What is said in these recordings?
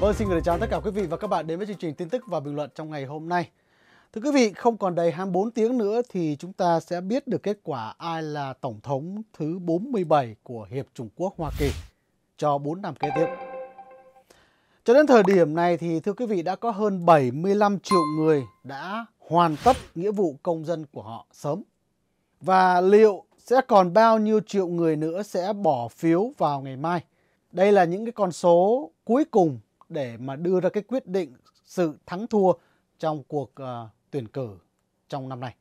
Vâng, xin gửi chào tất cả quý vị và các bạn đến với chương trình tin tức và bình luận trong ngày hôm nay. Thưa quý vị, không còn đầy 24 tiếng nữa thì chúng ta sẽ biết được kết quả ai là Tổng thống thứ 47 của Hiệp Trung Quốc Hoa Kỳ cho 4 năm kế tiếp. Cho đến thời điểm này thì thưa quý vị đã có hơn 75 triệu người đã hoàn tất nghĩa vụ công dân của họ sớm. Và liệu sẽ còn bao nhiêu triệu người nữa sẽ bỏ phiếu vào ngày mai? Đây là những cái con số cuối cùng để mà đưa ra cái quyết định sự thắng thua trong cuộc uh, tuyển cử trong năm nay.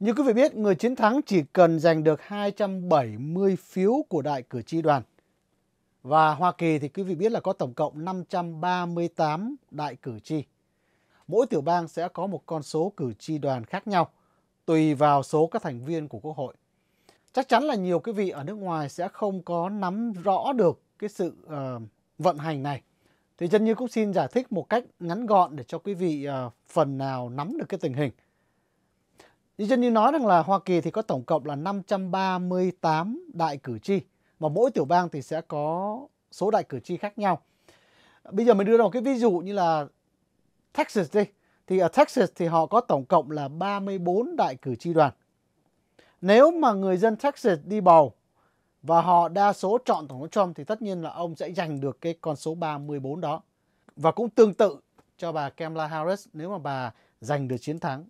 Như quý vị biết, người chiến thắng chỉ cần giành được 270 phiếu của đại cử tri đoàn. Và Hoa Kỳ thì quý vị biết là có tổng cộng 538 đại cử tri. Mỗi tiểu bang sẽ có một con số cử tri đoàn khác nhau, tùy vào số các thành viên của Quốc hội. Chắc chắn là nhiều quý vị ở nước ngoài sẽ không có nắm rõ được cái sự uh, vận hành này thì Trân Như cũng xin giải thích một cách ngắn gọn để cho quý vị ờ, phần nào nắm được cái tình hình. Như Trân Như nói rằng là Hoa Kỳ thì có tổng cộng là 538 đại cử tri và mỗi tiểu bang thì sẽ có số đại cử tri khác nhau. Bây giờ mình đưa ra một cái ví dụ như là Texas đi. Thì ở Texas thì họ có tổng cộng là 34 đại cử tri đoàn. Nếu mà người dân Texas đi bầu và họ đa số chọn Tổng thống Trump thì tất nhiên là ông sẽ giành được cái con số 34 đó. Và cũng tương tự cho bà Kamala Harris nếu mà bà giành được chiến thắng.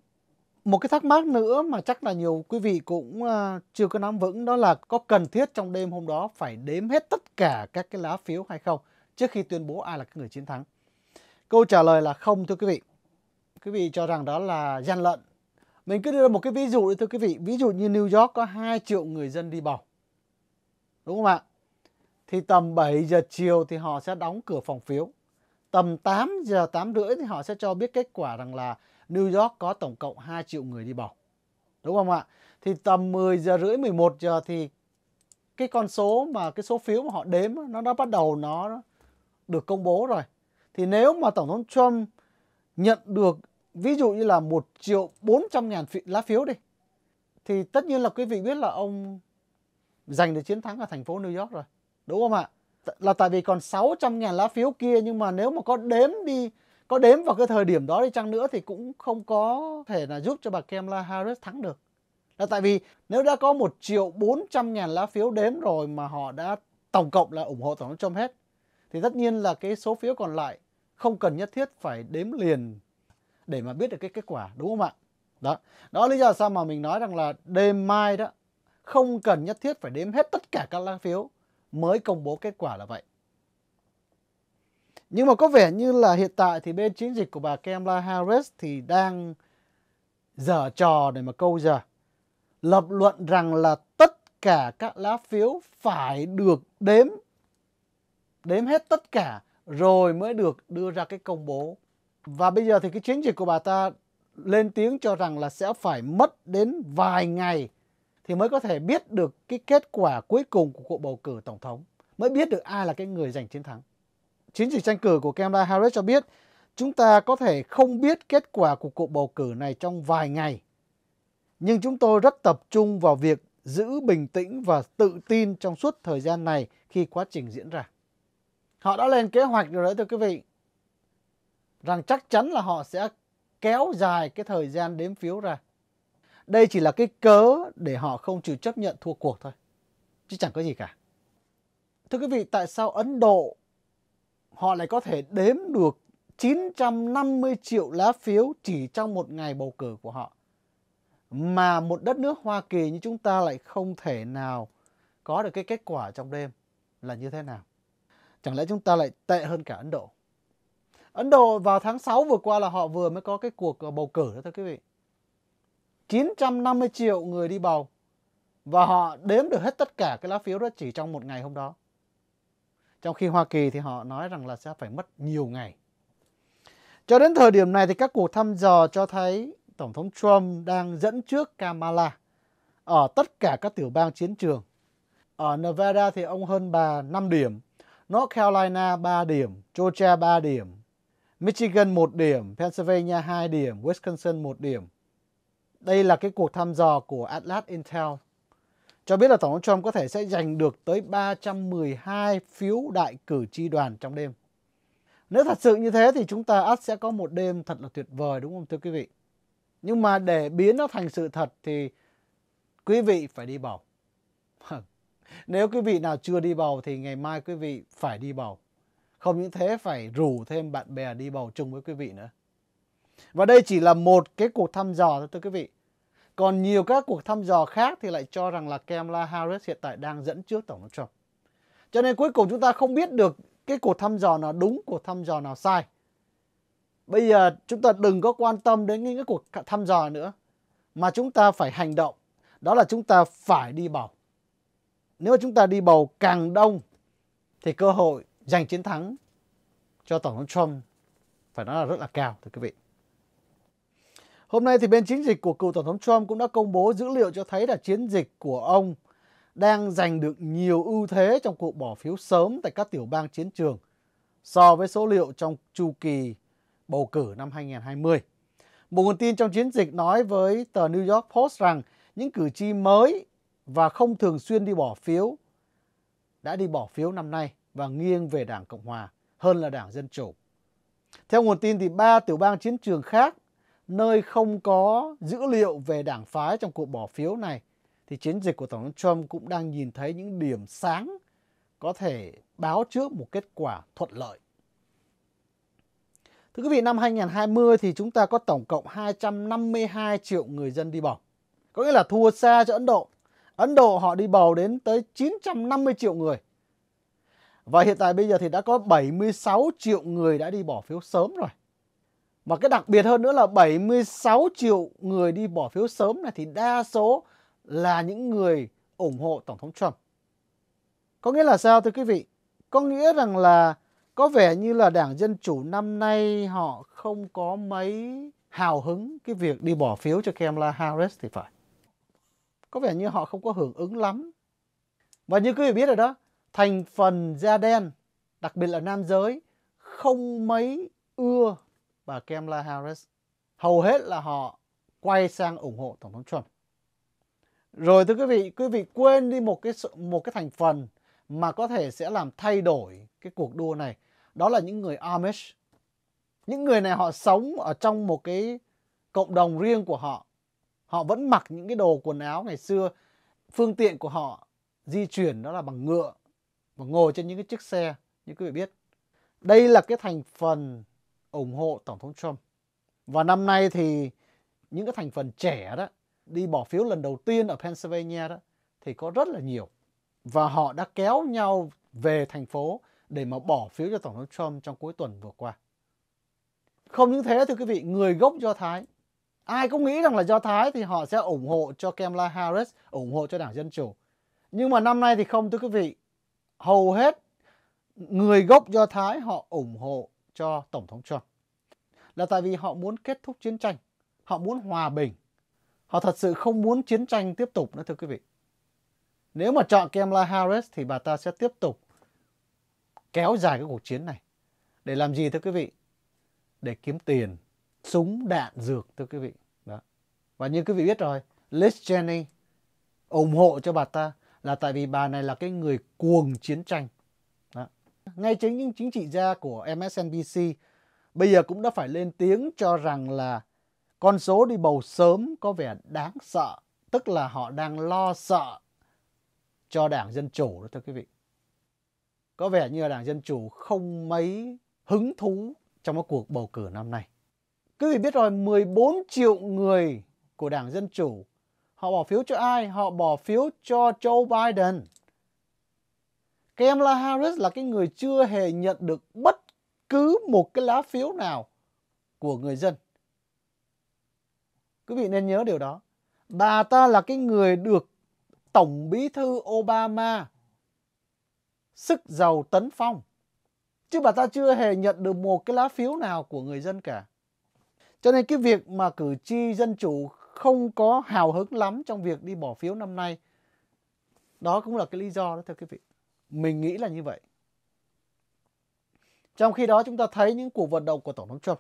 Một cái thắc mắc nữa mà chắc là nhiều quý vị cũng ờ, chưa có nắm vững đó là có cần thiết trong đêm hôm đó phải đếm hết tất cả các cái lá phiếu hay không trước khi tuyên bố ai là cái người chiến thắng. Câu trả lời là không thưa quý vị. Quý vị cho rằng đó là gian lận. Mình cứ đưa ra một cái ví dụ đi thưa quý vị. Ví dụ như New York có 2 triệu người dân đi bầu Đúng không ạ? Thì tầm 7 giờ chiều thì họ sẽ đóng cửa phòng phiếu. Tầm 8 giờ 8 rưỡi thì họ sẽ cho biết kết quả rằng là New York có tổng cộng 2 triệu người đi bầu. Đúng không ạ? Thì tầm 10 giờ rưỡi 11 giờ thì cái con số mà cái số phiếu mà họ đếm nó đã bắt đầu nó được công bố rồi. Thì nếu mà Tổng thống Trump nhận được ví dụ như là 1 triệu 400 ngàn lá phiếu đi thì tất nhiên là quý vị biết là ông giành được chiến thắng ở thành phố New York rồi. Đúng không ạ? Là tại vì còn 600.000 lá phiếu kia nhưng mà nếu mà có đếm đi có đếm vào cái thời điểm đó đi chăng nữa thì cũng không có thể là giúp cho bà Kamala Harris thắng được. Là tại vì nếu đã có 1 triệu 400 ngàn lá phiếu đếm rồi mà họ đã tổng cộng là ủng hộ Tổng thống Trump hết thì tất nhiên là cái số phiếu còn lại không cần nhất thiết phải đếm liền để mà biết được cái kết quả đúng không ạ? Đó. Đó lý do sao mà mình nói rằng là đêm mai đó không cần nhất thiết phải đếm hết tất cả các lá phiếu mới công bố kết quả là vậy. Nhưng mà có vẻ như là hiện tại thì bên chiến dịch của bà Kamala Harris thì đang dở trò để mà câu giờ. Lập luận rằng là tất cả các lá phiếu phải được đếm, đếm hết tất cả rồi mới được đưa ra cái công bố. Và bây giờ thì cái chiến dịch của bà ta lên tiếng cho rằng là sẽ phải mất đến vài ngày thì mới có thể biết được cái kết quả cuối cùng của cuộc bầu cử tổng thống, mới biết được ai là cái người giành chiến thắng. Chiến dịch tranh cử của Kamala Harris cho biết chúng ta có thể không biết kết quả của cuộc bầu cử này trong vài ngày, nhưng chúng tôi rất tập trung vào việc giữ bình tĩnh và tự tin trong suốt thời gian này khi quá trình diễn ra. Họ đã lên kế hoạch rồi đấy thưa quý vị, rằng chắc chắn là họ sẽ kéo dài cái thời gian đếm phiếu ra. Đây chỉ là cái cớ để họ không chịu chấp nhận thua cuộc thôi. Chứ chẳng có gì cả. Thưa quý vị, tại sao Ấn Độ họ lại có thể đếm được 950 triệu lá phiếu chỉ trong một ngày bầu cử của họ? Mà một đất nước Hoa Kỳ như chúng ta lại không thể nào có được cái kết quả trong đêm là như thế nào? Chẳng lẽ chúng ta lại tệ hơn cả Ấn Độ? Ấn Độ vào tháng 6 vừa qua là họ vừa mới có cái cuộc ờ, bầu cử đó thưa quý vị. 950 triệu người đi bầu và họ đếm được hết tất cả cái lá phiếu đó chỉ trong một ngày hôm đó. Trong khi Hoa Kỳ thì họ nói rằng là sẽ phải mất nhiều ngày. Cho đến thời điểm này thì các cuộc thăm dò cho thấy Tổng thống Trump đang dẫn trước Kamala ở tất cả các tiểu bang chiến trường. Ở Nevada thì ông hơn bà 5 điểm, North Carolina 3 điểm, Georgia 3 điểm, Michigan 1 điểm, Pennsylvania 2 điểm, Wisconsin 1 điểm. Đây là cái cuộc thăm dò của Atlas Intel cho biết là Tổng thống Trump có thể sẽ giành được tới 312 phiếu đại cử tri đoàn trong đêm. Nếu thật sự như thế thì chúng ta ắt sẽ có một đêm thật là tuyệt vời đúng không thưa quý vị? Nhưng mà để biến nó thành sự thật thì quý vị phải đi bầu. Nếu quý vị nào chưa đi bầu thì ngày mai quý vị phải đi bầu. Không những thế phải rủ thêm bạn bè đi bầu chung với quý vị nữa. Và đây chỉ là một cái cuộc thăm dò thôi thưa quý vị. Còn nhiều các cuộc thăm dò khác thì lại cho rằng là Kamala Harris hiện tại đang dẫn trước Tổng thống Trump. Cho nên cuối cùng chúng ta không biết được cái cuộc thăm dò nào đúng, cuộc thăm dò nào sai. Bây giờ chúng ta đừng có quan tâm đến những cái cuộc thăm dò nữa. Mà chúng ta phải hành động. Đó là chúng ta phải đi bầu. Nếu chúng ta đi bầu càng đông thì cơ hội giành chiến thắng cho Tổng thống Trump phải nói là rất là cao thưa quý vị. Hôm nay thì bên chiến dịch của cựu Tổng thống Trump cũng đã công bố dữ liệu cho thấy là chiến dịch của ông đang giành được nhiều ưu thế trong cuộc bỏ phiếu sớm tại các tiểu bang chiến trường so với số liệu trong chu kỳ bầu cử năm 2020. Một nguồn tin trong chiến dịch nói với tờ New York Post rằng những cử tri mới và không thường xuyên đi bỏ phiếu đã đi bỏ phiếu năm nay và nghiêng về Đảng Cộng Hòa hơn là Đảng Dân Chủ. Theo nguồn tin thì ba tiểu bang chiến trường khác nơi không có dữ liệu về đảng phái trong cuộc bỏ phiếu này thì chiến dịch của Tổng thống Trump cũng đang nhìn thấy những điểm sáng có thể báo trước một kết quả thuận lợi. Thưa quý vị, năm 2020 thì chúng ta có tổng cộng 252 triệu người dân đi bầu. Có nghĩa là thua xa cho Ấn Độ. Ấn Độ họ đi bầu đến tới 950 triệu người. Và hiện tại bây giờ thì đã có 76 triệu người đã đi bỏ phiếu sớm rồi. Và cái đặc biệt hơn nữa là 76 triệu người đi bỏ phiếu sớm này thì đa số là những người ủng hộ Tổng thống Trump. Có nghĩa là sao thưa quý vị? Có nghĩa rằng là có vẻ như là Đảng Dân Chủ năm nay họ không có mấy hào hứng cái việc đi bỏ phiếu cho Kamala Harris thì phải. Có vẻ như họ không có hưởng ứng lắm. Và như quý vị biết rồi đó, thành phần da đen, đặc biệt là nam giới, không mấy ưa và Kamala Harris hầu hết là họ quay sang ủng hộ tổng thống Trump. Rồi thưa quý vị, quý vị quên đi một cái một cái thành phần mà có thể sẽ làm thay đổi cái cuộc đua này, đó là những người Amish. Những người này họ sống ở trong một cái cộng đồng riêng của họ. Họ vẫn mặc những cái đồ quần áo ngày xưa, phương tiện của họ di chuyển đó là bằng ngựa và ngồi trên những cái chiếc xe như quý vị biết. Đây là cái thành phần ủng hộ Tổng thống Trump. Và năm nay thì những cái thành phần trẻ đó đi bỏ phiếu lần đầu tiên ở Pennsylvania đó thì có rất là nhiều. Và họ đã kéo nhau về thành phố để mà bỏ phiếu cho Tổng thống Trump trong cuối tuần vừa qua. Không những thế thưa quý vị, người gốc Do Thái, ai cũng nghĩ rằng là Do Thái thì họ sẽ ủng hộ cho Kamala Harris, ủng hộ cho Đảng Dân Chủ. Nhưng mà năm nay thì không thưa quý vị, hầu hết người gốc Do Thái họ ủng hộ cho Tổng thống Trump là tại vì họ muốn kết thúc chiến tranh, họ muốn hòa bình. Họ thật sự không muốn chiến tranh tiếp tục nữa thưa quý vị. Nếu mà chọn Kamala Harris thì bà ta sẽ tiếp tục kéo dài cái cuộc chiến này. Để làm gì thưa quý vị? Để kiếm tiền, súng, đạn, dược thưa quý vị. Đó. Và như quý vị biết rồi, Liz Cheney ủng hộ cho bà ta là tại vì bà này là cái người cuồng chiến tranh ngay chính những chính trị gia của MSNBC bây giờ cũng đã phải lên tiếng cho rằng là con số đi bầu sớm có vẻ đáng sợ, tức là họ đang lo sợ cho Đảng Dân Chủ đó thưa quý vị. Có vẻ như là Đảng Dân Chủ không mấy hứng thú trong cái cuộc bầu cử năm nay. Quý vị biết rồi, 14 triệu người của Đảng Dân Chủ, họ bỏ phiếu cho ai? Họ bỏ phiếu cho Joe Biden. Kamala Harris là cái người chưa hề nhận được bất cứ một cái lá phiếu nào của người dân. Quý vị nên nhớ điều đó. Bà ta là cái người được Tổng Bí thư Obama sức giàu tấn phong. Chứ bà ta chưa hề nhận được một cái lá phiếu nào của người dân cả. Cho nên cái việc mà cử tri dân chủ không có hào hứng lắm trong việc đi bỏ phiếu năm nay, đó cũng là cái lý do đó thưa quý vị. Mình nghĩ là như vậy. Trong khi đó chúng ta thấy những cuộc vận động của Tổng thống Trump.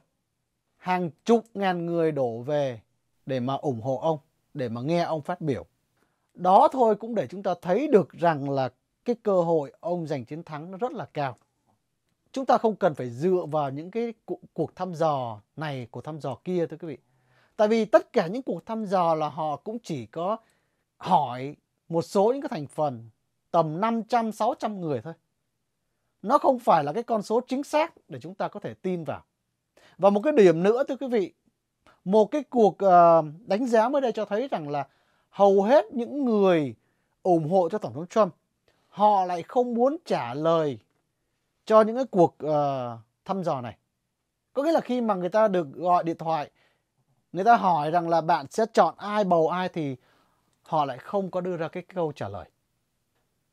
Hàng chục ngàn người đổ về để mà ủng hộ ông, để mà nghe ông phát biểu. Đó thôi cũng để chúng ta thấy được rằng là cái cơ hội ông giành chiến thắng nó rất là cao. Chúng ta không cần phải dựa vào những cái cuộc thăm dò này, cuộc thăm dò kia thưa quý vị. Tại vì tất cả những cuộc thăm dò là họ cũng chỉ có hỏi một số những cái thành phần tầm 500 600 người thôi. Nó không phải là cái con số chính xác để chúng ta có thể tin vào. Và một cái điểm nữa thưa quý vị, một cái cuộc ờ, đánh giá mới đây cho thấy rằng là hầu hết những người ủng hộ cho tổng thống Trump họ lại không muốn trả lời cho những cái cuộc ờ, thăm dò này. Có nghĩa là khi mà người ta được gọi điện thoại, người ta hỏi rằng là bạn sẽ chọn ai bầu ai thì họ lại không có đưa ra cái câu trả lời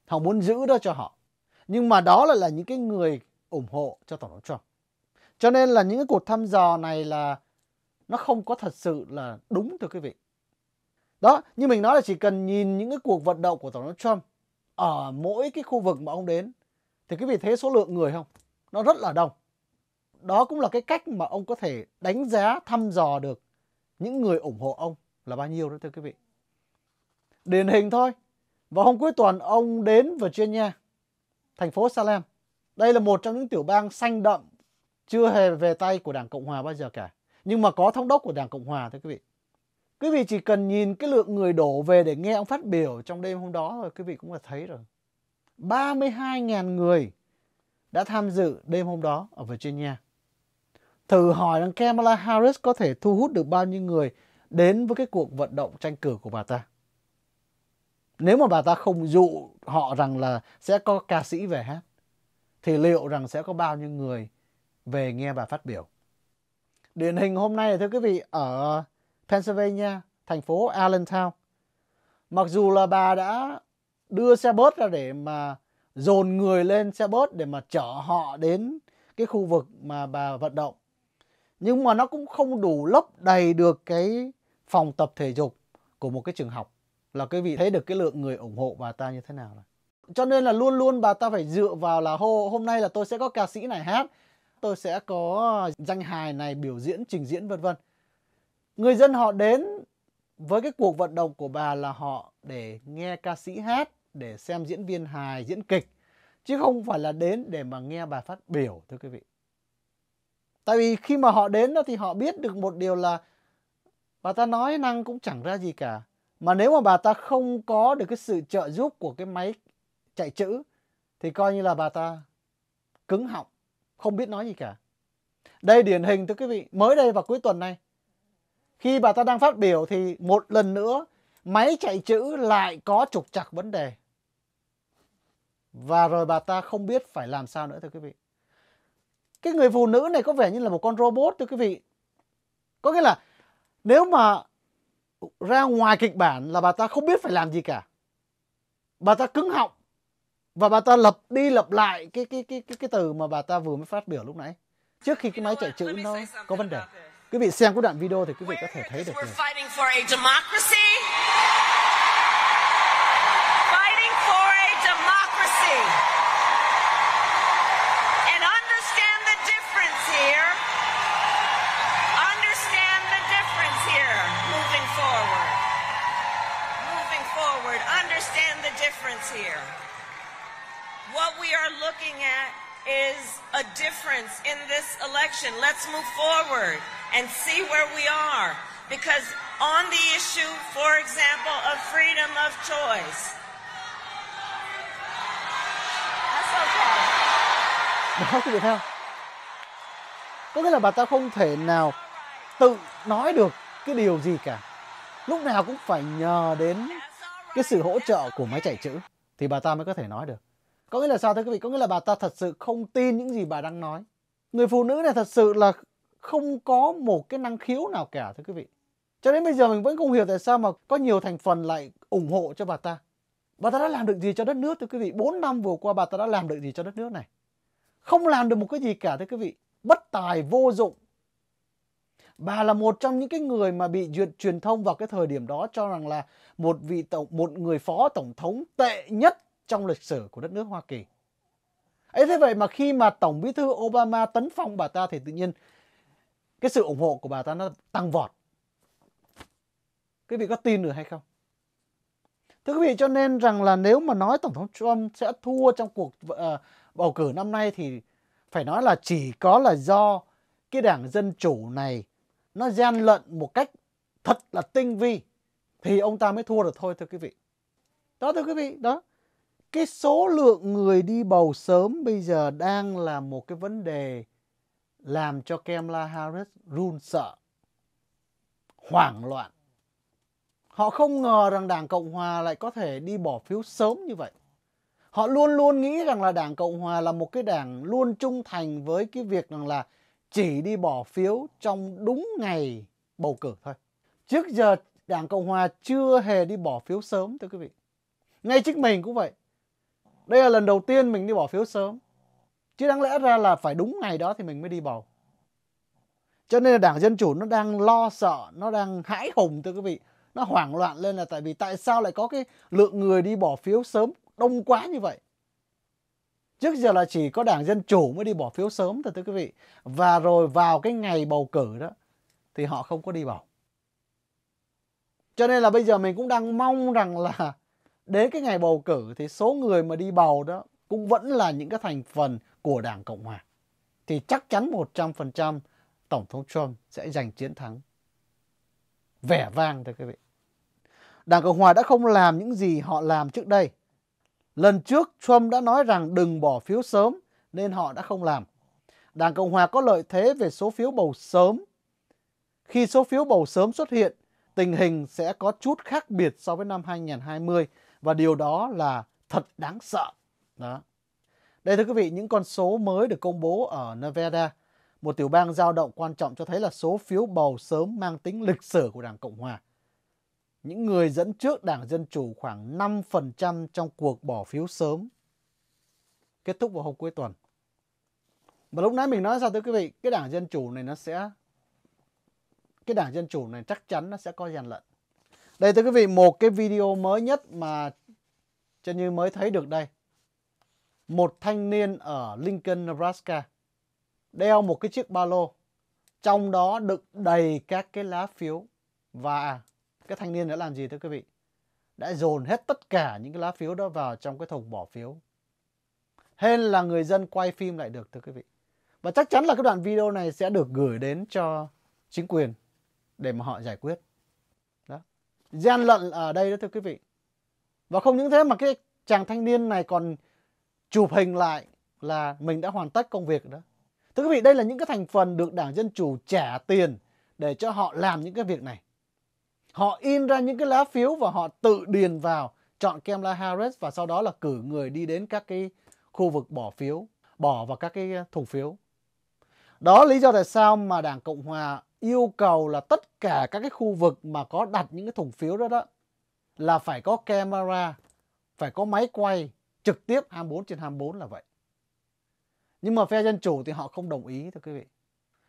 họ muốn giữ đó cho họ nhưng mà đó là là những cái người ủng hộ cho tổng thống Trump cho nên là những cái cuộc thăm dò này là nó không có thật sự là đúng thưa quý vị đó như mình nói là chỉ cần nhìn những cái cuộc vận động của tổng thống Trump ở mỗi cái khu vực mà ông đến thì quý vị thấy số lượng người không nó rất là đông đó cũng là cái cách mà ông có thể đánh giá thăm dò được những người ủng hộ ông là bao nhiêu đó thưa quý vị điển hình thôi vào hôm cuối tuần ông đến Virginia, thành phố Salem. Đây là một trong những tiểu bang xanh đậm chưa hề về tay của Đảng Cộng hòa bao giờ cả. Nhưng mà có thống đốc của Đảng Cộng hòa thưa quý vị. Quý vị chỉ cần nhìn cái lượng người đổ về để nghe ông phát biểu trong đêm hôm đó rồi quý vị cũng là thấy rồi. 32.000 người đã tham dự đêm hôm đó ở Virginia. Thử hỏi rằng Kamala Harris có thể thu hút được bao nhiêu người đến với cái cuộc vận động tranh cử của bà ta nếu mà bà ta không dụ họ rằng là sẽ có ca sĩ về hát thì liệu rằng sẽ có bao nhiêu người về nghe bà phát biểu điển hình hôm nay thưa quý vị ở Pennsylvania thành phố Allentown mặc dù là bà đã đưa xe bớt ra để mà dồn người lên xe bớt để mà chở họ đến cái khu vực mà bà vận động nhưng mà nó cũng không đủ lấp đầy được cái phòng tập thể dục của một cái trường học là quý vị thấy được cái lượng người ủng hộ bà ta như thế nào rồi cho nên là luôn luôn bà ta phải dựa vào là hô hôm nay là tôi sẽ có ca sĩ này hát tôi sẽ có danh hài này biểu diễn trình diễn vân vân người dân họ đến với cái cuộc vận động của bà là họ để nghe ca sĩ hát để xem diễn viên hài diễn kịch chứ không phải là đến để mà nghe bà phát biểu thưa quý vị tại vì khi mà họ đến đó thì họ biết được một điều là bà ta nói năng cũng chẳng ra gì cả mà nếu mà bà ta không có được cái sự trợ giúp của cái máy chạy chữ thì coi như là bà ta cứng họng không biết nói gì cả đây điển hình thưa quý vị mới đây vào cuối tuần này khi bà ta đang phát biểu thì một lần nữa máy chạy chữ lại có trục trặc vấn đề và rồi bà ta không biết phải làm sao nữa thưa quý vị cái người phụ nữ này có vẻ như là một con robot thưa quý vị có nghĩa là nếu mà ra ngoài kịch bản là bà ta không biết phải làm gì cả bà ta cứng họng và bà ta lập đi lập lại cái cái cái cái, cái từ mà bà ta vừa mới phát biểu lúc nãy trước khi cái máy chạy chữ nó có vấn đề quý vị xem cái đoạn video thì quý vị có thể thấy được này. difference here. What we are looking at is a difference in this election. Let's move forward and see where we are. Because on the issue, for example, of freedom of choice, Đó quý vị theo. Có nghĩa là bà ta không thể nào tự nói được cái điều gì cả. Lúc nào cũng phải nhờ đến cái sự hỗ trợ của máy chảy chữ thì bà ta mới có thể nói được có nghĩa là sao thưa quý vị có nghĩa là bà ta thật sự không tin những gì bà đang nói người phụ nữ này thật sự là không có một cái năng khiếu nào cả thưa quý vị cho đến bây giờ mình vẫn không hiểu tại sao mà có nhiều thành phần lại ủng hộ cho bà ta bà ta đã làm được gì cho đất nước thưa quý vị bốn năm vừa qua bà ta đã làm được gì cho đất nước này không làm được một cái gì cả thưa quý vị bất tài vô dụng bà là một trong những cái người mà bị duyệt truyền thông vào cái thời điểm đó cho rằng là một vị tổng một người phó tổng thống tệ nhất trong lịch sử của đất nước Hoa Kỳ. Ấy thế vậy mà khi mà tổng bí thư Obama tấn phong bà ta thì tự nhiên cái sự ủng hộ của bà ta nó tăng vọt. Quý vị có tin được hay không? Thưa quý vị cho nên rằng là nếu mà nói tổng thống Trump sẽ thua trong cuộc ờ, bầu cử năm nay thì phải nói là chỉ có là do cái đảng dân chủ này nó gian lận một cách thật là tinh vi thì ông ta mới thua được thôi thưa quý vị đó thưa quý vị đó cái số lượng người đi bầu sớm bây giờ đang là một cái vấn đề làm cho Kamala Harris run sợ hoảng loạn họ không ngờ rằng đảng cộng hòa lại có thể đi bỏ phiếu sớm như vậy họ luôn luôn nghĩ rằng là đảng cộng hòa là một cái đảng luôn trung thành với cái việc rằng là chỉ đi bỏ phiếu trong đúng ngày bầu cử thôi. Trước giờ Đảng Cộng Hòa chưa hề đi bỏ phiếu sớm thưa quý vị. Ngay chính mình cũng vậy. Đây là lần đầu tiên mình đi bỏ phiếu sớm. Chứ đáng lẽ ra là phải đúng ngày đó thì mình mới đi bầu. Cho nên là Đảng Dân Chủ nó đang lo sợ, nó đang hãi hùng thưa quý vị. Nó hoảng loạn lên là tại vì tại sao lại có cái lượng người đi bỏ phiếu sớm đông quá như vậy. Trước giờ là chỉ có đảng Dân Chủ mới đi bỏ phiếu sớm thôi thưa quý vị. Và rồi vào cái ngày bầu cử đó thì họ không có đi bầu. Cho nên là bây giờ mình cũng đang mong rằng là đến cái ngày bầu cử thì số người mà đi bầu đó cũng vẫn là những cái thành phần của Đảng Cộng Hòa. Thì chắc chắn 100% Tổng thống Trump sẽ giành chiến thắng. Vẻ vang thưa quý vị. Đảng Cộng Hòa đã không làm những gì họ làm trước đây. Lần trước Trump đã nói rằng đừng bỏ phiếu sớm nên họ đã không làm. Đảng Cộng hòa có lợi thế về số phiếu bầu sớm. Khi số phiếu bầu sớm xuất hiện, tình hình sẽ có chút khác biệt so với năm 2020 và điều đó là thật đáng sợ. Đó. Đây thưa quý vị, những con số mới được công bố ở Nevada, một tiểu bang giao động quan trọng cho thấy là số phiếu bầu sớm mang tính lịch sử của Đảng Cộng hòa những người dẫn trước Đảng Dân Chủ khoảng 5% trong cuộc bỏ phiếu sớm kết thúc vào hôm cuối tuần. Mà lúc nãy mình nói sao thưa quý vị, cái Đảng Dân Chủ này nó sẽ cái Đảng Dân Chủ này chắc chắn nó sẽ có gian lận. Đây thưa quý vị, một cái video mới nhất mà cho như mới thấy được đây. Một thanh niên ở Lincoln, Nebraska đeo một cái chiếc ba lô trong đó đựng đầy các cái lá phiếu và cái thanh niên đã làm gì thưa quý vị? Đã dồn hết tất cả những cái lá phiếu đó vào trong cái thùng bỏ phiếu. Hên là người dân quay phim lại được thưa quý vị. Và chắc chắn là cái đoạn video này sẽ được gửi đến cho chính quyền để mà họ giải quyết. Đó. Gian lận ở đây đó thưa quý vị. Và không những thế mà cái chàng thanh niên này còn chụp hình lại là mình đã hoàn tất công việc đó. Thưa quý vị, đây là những cái thành phần được Đảng Dân Chủ trả tiền để cho họ làm những cái việc này. Họ in ra những cái lá phiếu và họ tự điền vào chọn Kamala Harris và sau đó là cử người đi đến các cái khu vực bỏ phiếu, bỏ vào các cái thùng phiếu. Đó lý do tại sao mà Đảng Cộng Hòa yêu cầu là tất cả các cái khu vực mà có đặt những cái thùng phiếu đó đó là phải có camera, phải có máy quay trực tiếp 24 trên 24 là vậy. Nhưng mà phe dân chủ thì họ không đồng ý thưa quý vị.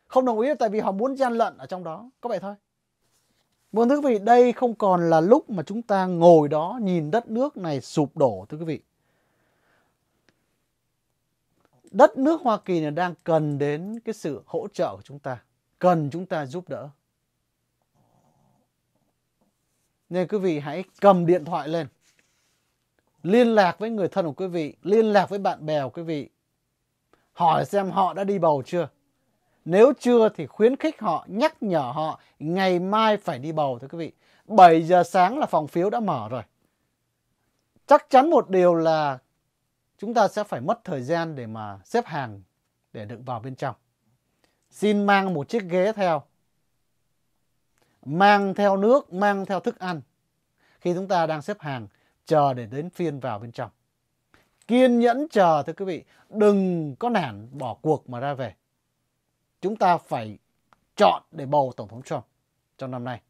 Không đồng ý tại vì họ muốn gian lận ở trong đó, có vậy thôi. Vâng thưa quý vị, đây không còn là lúc mà chúng ta ngồi đó nhìn đất nước này sụp đổ thưa quý vị. Đất nước Hoa Kỳ này đang cần đến cái sự hỗ trợ của chúng ta, cần chúng ta giúp đỡ. Nên quý vị hãy cầm điện thoại lên, liên lạc với người thân của quý vị, liên lạc với bạn bè của quý vị, hỏi xem họ đã đi bầu chưa nếu chưa thì khuyến khích họ, nhắc nhở họ ngày mai phải đi bầu thưa quý vị. 7 giờ sáng là phòng phiếu đã mở rồi. Chắc chắn một điều là chúng ta sẽ phải mất thời gian để mà xếp hàng để được vào bên trong. Xin mang một chiếc ghế theo. Mang theo nước, mang theo thức ăn. Khi chúng ta đang xếp hàng, chờ để đến phiên vào bên trong. Kiên nhẫn chờ thưa quý vị, đừng có nản bỏ cuộc mà ra về chúng ta phải chọn để bầu Tổng thống Trump trong năm nay.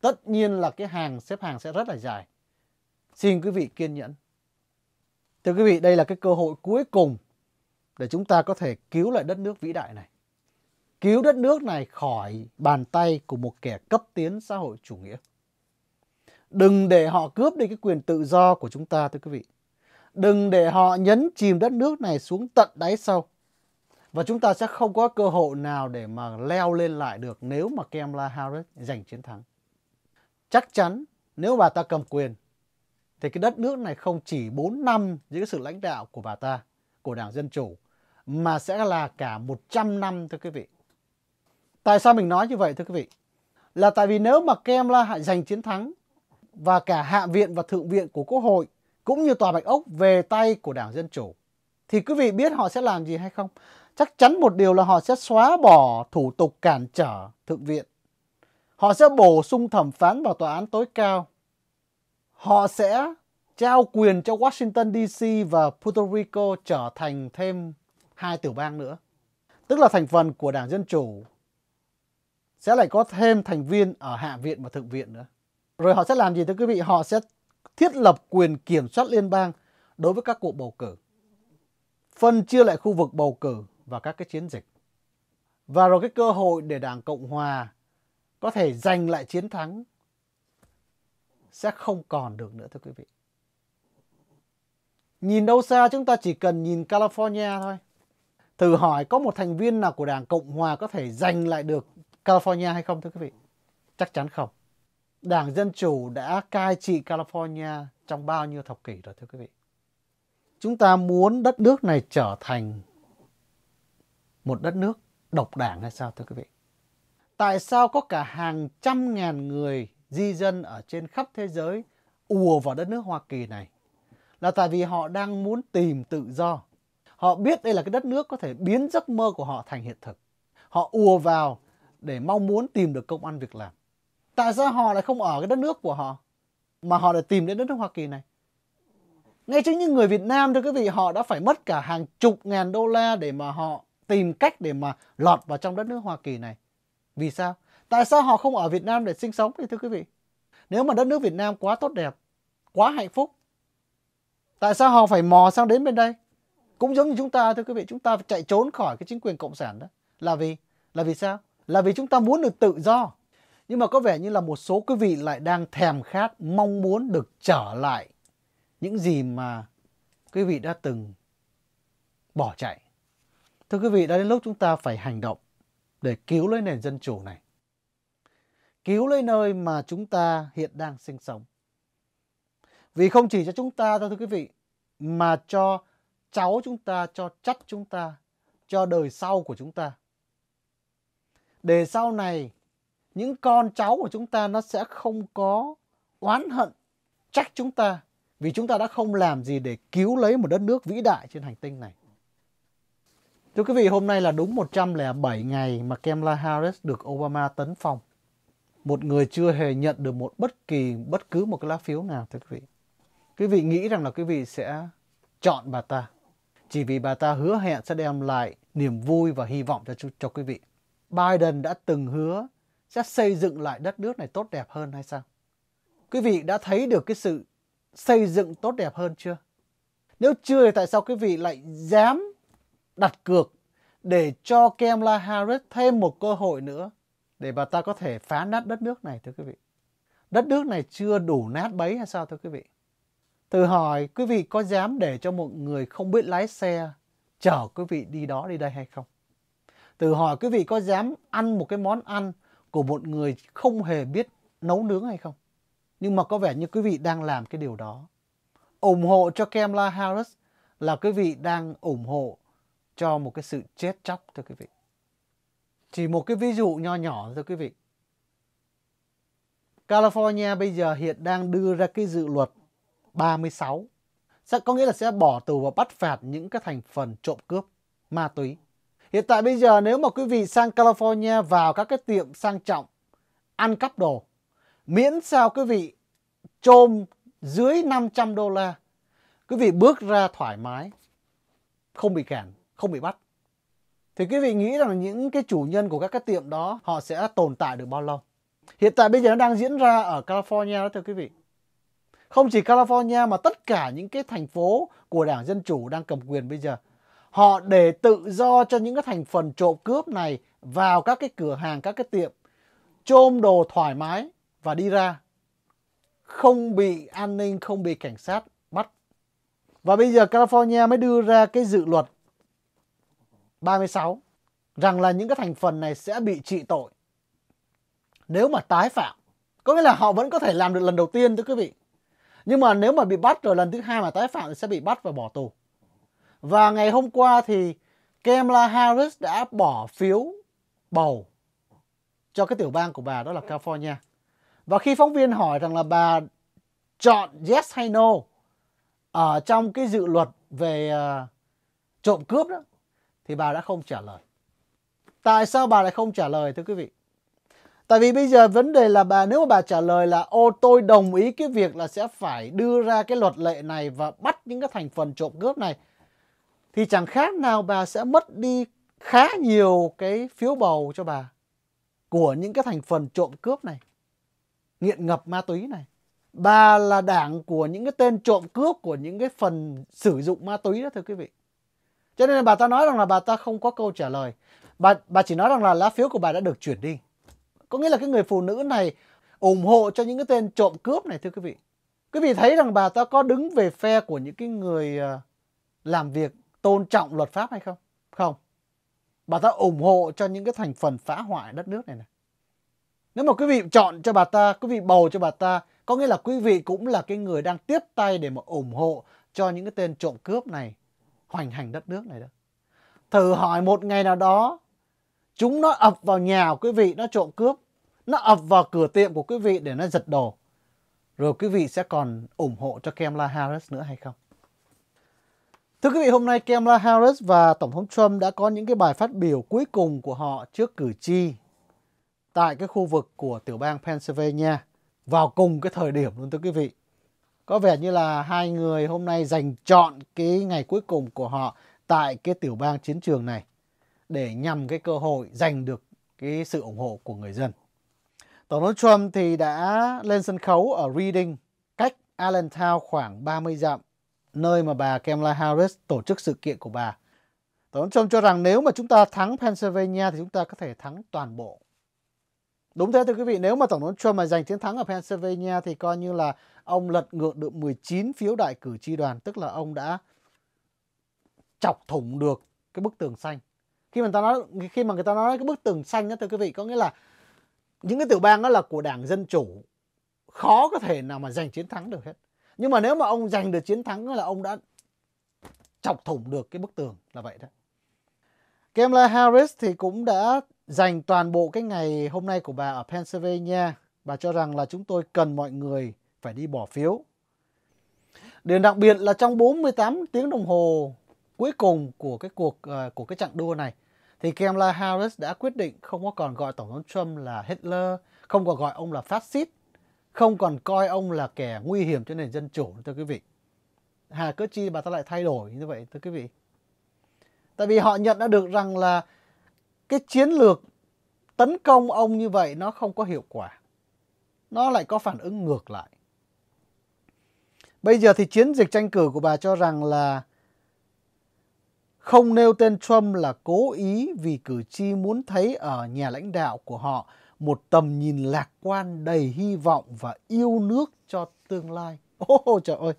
Tất nhiên là cái hàng xếp hàng sẽ rất là dài. Xin quý vị kiên nhẫn. Thưa quý vị, đây là cái cơ hội cuối cùng để chúng ta có thể cứu lại đất nước vĩ đại này. Cứu đất nước này khỏi bàn tay của một kẻ cấp tiến xã hội chủ nghĩa. Đừng để họ cướp đi cái quyền tự do của chúng ta thưa quý vị. Đừng để họ nhấn chìm đất nước này xuống tận đáy sâu và chúng ta sẽ không có cơ hội nào để mà leo lên lại được nếu mà Kamala Harris giành chiến thắng. Chắc chắn nếu bà ta cầm quyền thì cái đất nước này không chỉ 4 năm dưới sự lãnh đạo của bà ta, của Đảng Dân Chủ mà sẽ là cả 100 năm thưa quý vị. Tại sao mình nói như vậy thưa quý vị? Là tại vì nếu mà Kamala giành chiến thắng và cả Hạ viện và Thượng viện của Quốc hội cũng như Tòa Bạch Ốc về tay của Đảng Dân Chủ thì quý vị biết họ sẽ làm gì hay không? chắc chắn một điều là họ sẽ xóa bỏ thủ tục cản trở thượng viện. Họ sẽ bổ sung thẩm phán vào tòa án tối cao. Họ sẽ trao quyền cho Washington DC và Puerto Rico trở thành thêm hai tiểu bang nữa. Tức là thành phần của Đảng Dân Chủ sẽ lại có thêm thành viên ở Hạ viện và Thượng viện nữa. Rồi họ sẽ làm gì thưa quý vị? Họ sẽ thiết lập quyền kiểm soát liên bang đối với các cuộc bầu cử. Phân chia lại khu vực bầu cử và các cái chiến dịch. Và rồi cái cơ hội để Đảng Cộng Hòa có thể giành lại chiến thắng sẽ không còn được nữa thưa quý vị. Nhìn đâu xa chúng ta chỉ cần nhìn California thôi. Thử hỏi có một thành viên nào của Đảng Cộng Hòa có thể giành lại được California hay không thưa quý vị? Chắc chắn không. Đảng Dân Chủ đã cai trị California trong bao nhiêu thập kỷ rồi thưa quý vị. Chúng ta muốn đất nước này trở thành một đất nước độc đảng hay sao thưa quý vị? Tại sao có cả hàng trăm ngàn người di dân ở trên khắp thế giới ùa vào đất nước Hoa Kỳ này? Là tại vì họ đang muốn tìm tự do. Họ biết đây là cái đất nước có thể biến giấc mơ của họ thành hiện thực. Họ ùa vào để mong muốn tìm được công ăn việc làm. Tại sao họ lại không ở cái đất nước của họ mà họ lại tìm đến đất nước Hoa Kỳ này? Ngay chính những người Việt Nam thưa quý vị họ đã phải mất cả hàng chục ngàn đô la để mà họ tìm cách để mà lọt vào trong đất nước Hoa Kỳ này. Vì sao? Tại sao họ không ở Việt Nam để sinh sống thì thưa quý vị? Nếu mà đất nước Việt Nam quá tốt đẹp, quá hạnh phúc, tại sao họ phải mò sang đến bên đây? Cũng giống như chúng ta thưa quý vị, chúng ta phải chạy trốn khỏi cái chính quyền cộng sản đó. Là vì là vì sao? Là vì chúng ta muốn được tự do. Nhưng mà có vẻ như là một số quý vị lại đang thèm khát, mong muốn được trở lại những gì mà quý vị đã từng bỏ chạy. Thưa quý vị, đã đến lúc chúng ta phải hành động để cứu lấy nền dân chủ này. Cứu lấy nơi mà chúng ta hiện đang sinh sống. Vì không chỉ cho chúng ta thôi thưa quý vị, mà cho cháu chúng ta, cho chắc chúng ta, cho đời sau của chúng ta. Để sau này, những con cháu của chúng ta nó sẽ không có oán hận trách chúng ta vì chúng ta đã không làm gì để cứu lấy một đất nước vĩ đại trên hành tinh này. Thưa quý vị, hôm nay là đúng 107 ngày mà Kamala Harris được Obama tấn phong. Một người chưa hề nhận được một bất kỳ, bất cứ một cái lá phiếu nào thưa quý vị. Quý vị nghĩ rằng là quý vị sẽ chọn bà ta. Chỉ vì bà ta hứa hẹn sẽ đem lại niềm vui và hy vọng cho, cho quý vị. Biden đã từng hứa sẽ xây dựng lại đất nước này tốt đẹp hơn hay sao? Quý vị đã thấy được cái sự xây dựng tốt đẹp hơn chưa? Nếu chưa thì tại sao quý vị lại dám đặt cược để cho Kamala Harris thêm một cơ hội nữa để bà ta có thể phá nát đất nước này thưa quý vị. Đất nước này chưa đủ nát bấy hay sao thưa quý vị? Từ hỏi quý vị có dám để cho một người không biết lái xe chở quý vị đi đó đi đây hay không? Từ hỏi quý vị có dám ăn một cái món ăn của một người không hề biết nấu nướng hay không? Nhưng mà có vẻ như quý vị đang làm cái điều đó. ủng hộ cho Kamala Harris là quý vị đang ủng hộ cho một cái sự chết chóc thưa quý vị. Chỉ một cái ví dụ nho nhỏ thưa quý vị. California bây giờ hiện đang đưa ra cái dự luật 36 sẽ có nghĩa là sẽ bỏ tù và bắt phạt những cái thành phần trộm cướp ma túy. Hiện tại bây giờ nếu mà quý vị sang California vào các cái tiệm sang trọng ăn cắp đồ miễn sao quý vị trôm dưới 500 đô la quý vị bước ra thoải mái không bị cản không bị bắt thì quý vị nghĩ rằng những cái chủ nhân của các cái tiệm đó họ sẽ tồn tại được bao lâu hiện tại bây giờ nó đang diễn ra ở California đó thưa quý vị không chỉ California mà tất cả những cái thành phố của đảng Dân Chủ đang cầm quyền bây giờ họ để tự do cho những cái thành phần trộm cướp này vào các cái cửa hàng các cái tiệm trôm đồ thoải mái và đi ra không bị an ninh không bị cảnh sát bắt và bây giờ California mới đưa ra cái dự luật 36 rằng là những cái thành phần này sẽ bị trị tội nếu mà tái phạm. Có nghĩa là họ vẫn có thể làm được lần đầu tiên thưa quý vị. Nhưng mà nếu mà bị bắt rồi lần thứ hai mà tái phạm thì sẽ bị bắt và bỏ tù. Và ngày hôm qua thì Kamala Harris đã bỏ phiếu bầu cho cái tiểu bang của bà đó là California. Và khi phóng viên hỏi rằng là bà chọn yes hay no ở trong cái dự luật về uh, trộm cướp đó thì bà đã không trả lời. Tại sao bà lại không trả lời thưa quý vị? Tại vì bây giờ vấn đề là bà nếu mà bà trả lời là ô tôi đồng ý cái việc là sẽ phải đưa ra cái luật lệ này và bắt những cái thành phần trộm cướp này thì chẳng khác nào bà sẽ mất đi khá nhiều cái phiếu bầu cho bà của những cái thành phần trộm cướp này nghiện ngập ma túy này bà là đảng của những cái tên trộm cướp của những cái phần sử dụng ma túy đó thưa quý vị cho nên bà ta nói rằng là bà ta không có câu trả lời. Bà bà chỉ nói rằng là lá phiếu của bà đã được chuyển đi. Có nghĩa là cái người phụ nữ này ủng hộ cho những cái tên trộm cướp này thưa quý vị. Quý vị thấy rằng bà ta có đứng về phe của những cái người à, làm việc tôn trọng luật pháp hay không? Không. Bà ta ủng hộ cho những cái thành phần phá hoại đất nước này này. Nếu mà quý vị chọn cho bà ta, quý vị bầu cho bà ta, có nghĩa là quý vị cũng là cái người đang tiếp tay để mà ủng hộ cho những cái tên trộm cướp này hoành hành đất nước này đâu. Thử hỏi một ngày nào đó chúng nó ập vào nhà của quý vị nó trộm cướp, nó ập vào cửa tiệm của quý vị để nó giật đồ. Rồi quý vị sẽ còn ủng hộ cho Kamala Harris nữa hay không? Thưa quý vị, hôm nay Kamala Harris và Tổng thống Trump đã có những cái bài phát biểu cuối cùng của họ trước cử tri tại cái khu vực của tiểu bang Pennsylvania vào cùng cái thời điểm luôn thưa quý vị. Có vẻ như là hai người hôm nay dành chọn cái ngày cuối cùng của họ tại cái tiểu bang chiến trường này để nhằm cái cơ hội giành được cái sự ủng hộ của người dân. Tổng thống Trump thì đã lên sân khấu ở Reading cách Allentown khoảng 30 dặm nơi mà bà Kamala Harris tổ chức sự kiện của bà. Tổng thống Trump cho rằng nếu mà chúng ta thắng Pennsylvania thì chúng ta có thể thắng toàn bộ Đúng thế thưa quý vị, nếu mà Tổng thống Trump mà giành chiến thắng ở Pennsylvania thì coi như là ông lật ngược được 19 phiếu đại cử tri đoàn, tức là ông đã chọc thủng được cái bức tường xanh. Khi mà người ta nói khi mà người ta nói cái bức tường xanh đó thưa quý vị có nghĩa là những cái tiểu bang đó là của Đảng Dân chủ khó có thể nào mà giành chiến thắng được hết. Nhưng mà nếu mà ông giành được chiến thắng là ông đã chọc thủng được cái bức tường là vậy đó. Kamala Harris thì cũng đã dành toàn bộ cái ngày hôm nay của bà ở Pennsylvania, bà cho rằng là chúng tôi cần mọi người phải đi bỏ phiếu. Điều đặc biệt là trong 48 tiếng đồng hồ cuối cùng của cái cuộc uh, của cái trận đua này thì Kamala Harris đã quyết định không có còn gọi tổng thống Trump là Hitler, không còn gọi ông là phát xít, không còn coi ông là kẻ nguy hiểm cho nền dân chủ thưa quý vị. Hà cớ chi bà ta lại thay đổi như vậy thưa quý vị? Tại vì họ nhận ra được rằng là cái chiến lược tấn công ông như vậy nó không có hiệu quả. Nó lại có phản ứng ngược lại. Bây giờ thì chiến dịch tranh cử của bà cho rằng là không nêu tên Trump là cố ý vì cử tri muốn thấy ở nhà lãnh đạo của họ một tầm nhìn lạc quan đầy hy vọng và yêu nước cho tương lai. Ô oh, trời ơi!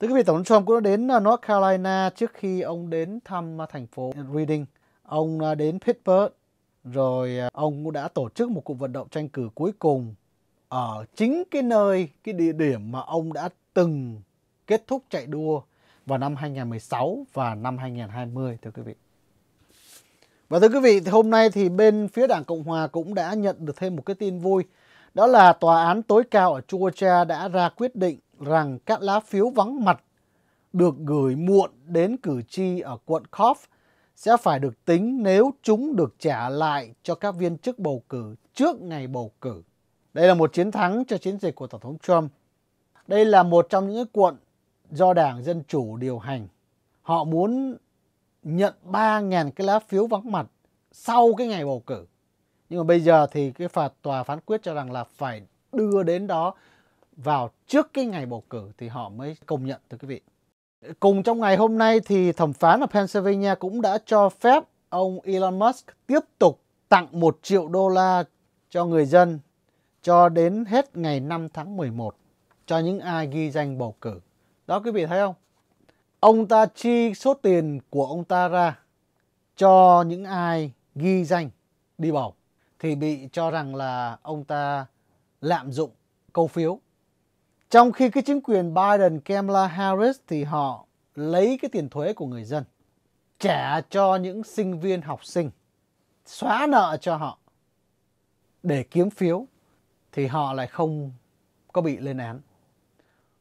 Thưa quý vị, Tổng thống Trump cũng đã đến North Carolina trước khi ông đến thăm thành phố Reading. Ông à, đến Pittsburgh rồi à, ông cũng đã tổ chức một cuộc vận động tranh cử cuối cùng ở chính cái nơi, cái địa điểm mà ông đã từng kết thúc chạy đua vào năm 2016 và năm 2020 thưa quý vị. Và thưa quý vị, thì hôm nay thì bên phía Đảng Cộng Hòa cũng đã nhận được thêm một cái tin vui. Đó là Tòa án tối cao ở Georgia đã ra quyết định rằng các lá phiếu vắng mặt được gửi muộn đến cử tri ở quận Cobb sẽ phải được tính nếu chúng được trả lại cho các viên chức bầu cử trước ngày bầu cử. Đây là một chiến thắng cho chiến dịch của Tổng thống Trump. Đây là một trong những cuộn do Đảng Dân Chủ điều hành. Họ muốn nhận 3.000 cái lá phiếu vắng mặt sau cái ngày bầu cử. Nhưng mà bây giờ thì cái phạt tòa phán quyết cho rằng là phải đưa đến đó vào trước cái ngày bầu cử thì họ mới công nhận thưa quý vị. Cùng trong ngày hôm nay thì thẩm phán ở Pennsylvania cũng đã cho phép ông Elon Musk tiếp tục tặng 1 triệu đô la cho người dân cho đến hết ngày 5 tháng 11 cho những ai ghi danh bầu cử. Đó quý vị thấy không? Ông ta chi số tiền của ông ta ra cho những ai ghi danh đi bầu thì bị cho rằng là ông ta lạm dụng câu phiếu trong khi cái chính quyền Biden, Kamala Harris thì họ lấy cái tiền thuế của người dân trả cho những sinh viên học sinh, xóa nợ cho họ để kiếm phiếu thì họ lại không có bị lên án.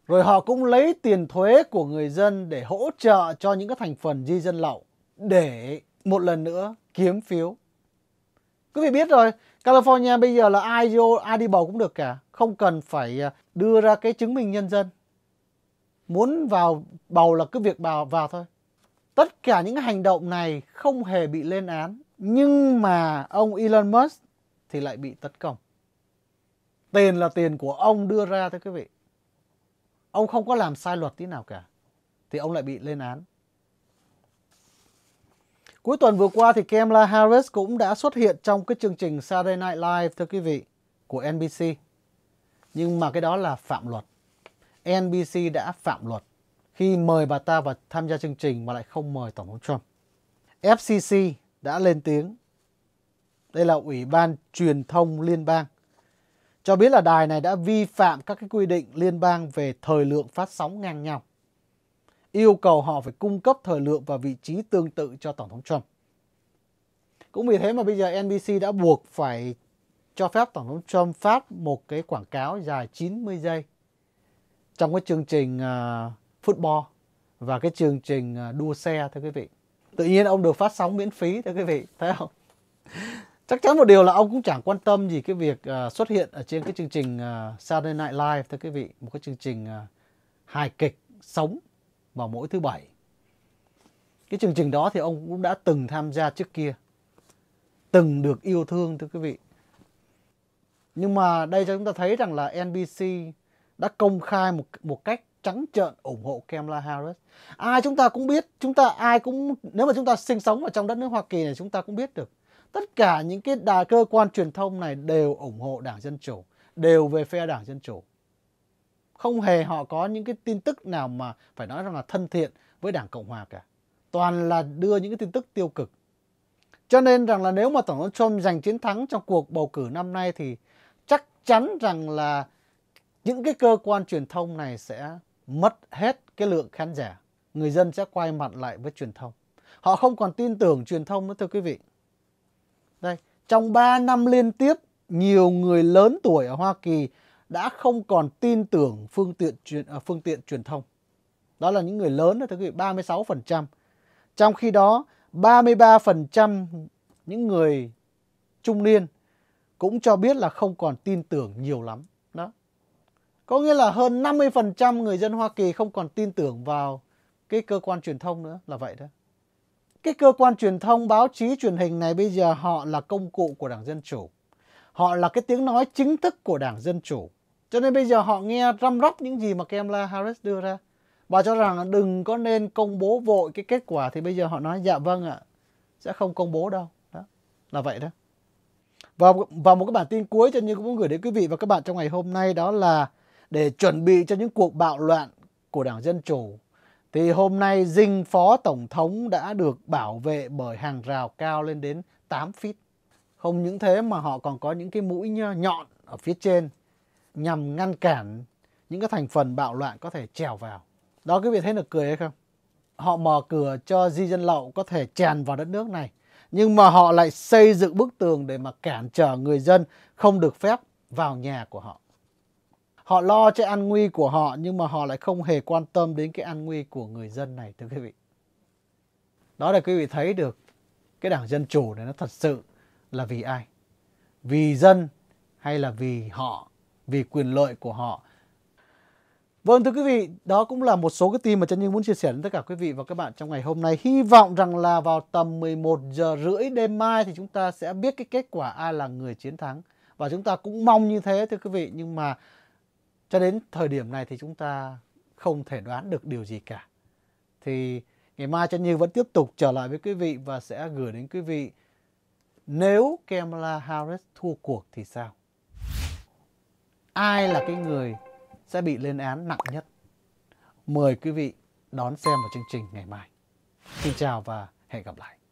Rồi họ cũng lấy tiền thuế của người dân để hỗ trợ cho những cái thành phần di dân lậu để một lần nữa kiếm phiếu. Quý vị biết rồi, California bây giờ là ai, vô, ai đi bầu cũng được cả, không cần phải à, đưa ra cái chứng minh nhân dân muốn vào bầu là cứ việc vào vào thôi tất cả những hành động này không hề bị lên án nhưng mà ông Elon Musk thì lại bị tấn công tiền là tiền của ông đưa ra thưa quý vị ông không có làm sai luật tí nào cả thì ông lại bị lên án Cuối tuần vừa qua thì Kamala Harris cũng đã xuất hiện trong cái chương trình Saturday Night Live thưa quý vị của NBC. Nhưng mà cái đó là phạm luật. NBC đã phạm luật khi mời bà ta vào tham gia chương trình mà lại không mời Tổng thống Trump. FCC đã lên tiếng. Đây là Ủy ban Truyền thông Liên bang. Cho biết là đài này đã vi phạm các cái quy định liên bang về thời lượng phát sóng ngang nhau. Yêu cầu họ phải cung cấp thời lượng và vị trí tương tự cho Tổng thống Trump. Cũng vì thế mà bây giờ NBC đã buộc phải cho phép Tổng thống Trump phát một cái quảng cáo dài 90 giây trong cái chương trình uh, football và cái chương trình uh, đua xe thưa quý vị. Tự nhiên ông được phát sóng miễn phí thưa quý vị, thấy không? Chắc chắn một điều là ông cũng chẳng quan tâm gì cái việc uh, xuất hiện ở trên cái chương trình uh, Saturday Night Live thưa quý vị, một cái chương trình uh, hài kịch sống vào mỗi thứ bảy. Cái chương trình đó thì ông cũng đã từng tham gia trước kia, từng được yêu thương thưa quý vị nhưng mà đây cho chúng ta thấy rằng là NBC đã công khai một một cách trắng trợn ủng hộ Kamala Harris. Ai chúng ta cũng biết, chúng ta ai cũng nếu mà chúng ta sinh sống ở trong đất nước Hoa Kỳ này chúng ta cũng biết được. Tất cả những cái đài cơ quan truyền thông này đều ủng hộ Đảng Dân chủ, đều về phe Đảng Dân chủ. Không hề họ có những cái tin tức nào mà phải nói rằng là thân thiện với Đảng Cộng hòa cả. Toàn là đưa những cái tin tức tiêu cực. Cho nên rằng là nếu mà Tổng thống Trump giành chiến thắng trong cuộc bầu cử năm nay thì chắn rằng là những cái cơ quan truyền thông này sẽ mất hết cái lượng khán giả. Người dân sẽ quay mặt lại với truyền thông. Họ không còn tin tưởng truyền thông nữa thưa quý vị. Đây, trong 3 năm liên tiếp, nhiều người lớn tuổi ở Hoa Kỳ đã không còn tin tưởng phương tiện truyền à, phương tiện truyền thông. Đó là những người lớn đó thưa quý vị, 36%. Trong khi đó, 33% những người trung niên cũng cho biết là không còn tin tưởng nhiều lắm. Đó. Có nghĩa là hơn 50% người dân Hoa Kỳ không còn tin tưởng vào cái cơ quan truyền thông nữa là vậy đó. Cái cơ quan truyền thông, báo chí, truyền hình này bây giờ họ là công cụ của Đảng Dân Chủ. Họ là cái tiếng nói chính thức của Đảng Dân Chủ. Cho nên bây giờ họ nghe răm rắp những gì mà Kamala Harris đưa ra. Bà cho rằng đừng có nên công bố vội cái kết quả thì bây giờ họ nói dạ vâng ạ, sẽ không công bố đâu. Đó, là vậy đó. Và và một cái bản tin cuối cho như cũng muốn gửi đến quý vị và các bạn trong ngày hôm nay đó là để chuẩn bị cho những cuộc bạo loạn của Đảng Dân Chủ thì hôm nay dinh phó tổng thống đã được bảo vệ bởi hàng rào cao lên đến 8 feet. Không những thế mà họ còn có những cái mũi nhọn ở phía trên nhằm ngăn cản những cái thành phần bạo loạn có thể trèo vào. Đó quý vị thấy được cười hay không? Họ mở cửa cho di dân lậu có thể tràn vào đất nước này nhưng mà họ lại xây dựng bức tường để mà cản trở người dân không được phép vào nhà của họ. Họ lo cho an nguy của họ nhưng mà họ lại không hề quan tâm đến cái an nguy của người dân này thưa quý vị. Đó là quý vị thấy được cái đảng Dân Chủ này nó thật sự là vì ai? Vì dân hay là vì họ, vì quyền lợi của họ Vâng thưa quý vị, đó cũng là một số cái tin mà Trần Như muốn chia sẻ đến tất cả quý vị và các bạn trong ngày hôm nay. Hy vọng rằng là vào tầm 11 giờ rưỡi đêm mai thì chúng ta sẽ biết cái kết quả ai là người chiến thắng. Và chúng ta cũng mong như thế thưa quý vị, nhưng mà cho đến thời điểm này thì chúng ta không thể đoán được điều gì cả. Thì ngày mai Trần Như vẫn tiếp tục trở lại với quý vị và sẽ gửi đến quý vị nếu Kamala Harris thua cuộc thì sao? Ai là cái người sẽ bị lên án nặng nhất. Mời quý vị đón xem vào chương trình ngày mai. Xin chào và hẹn gặp lại.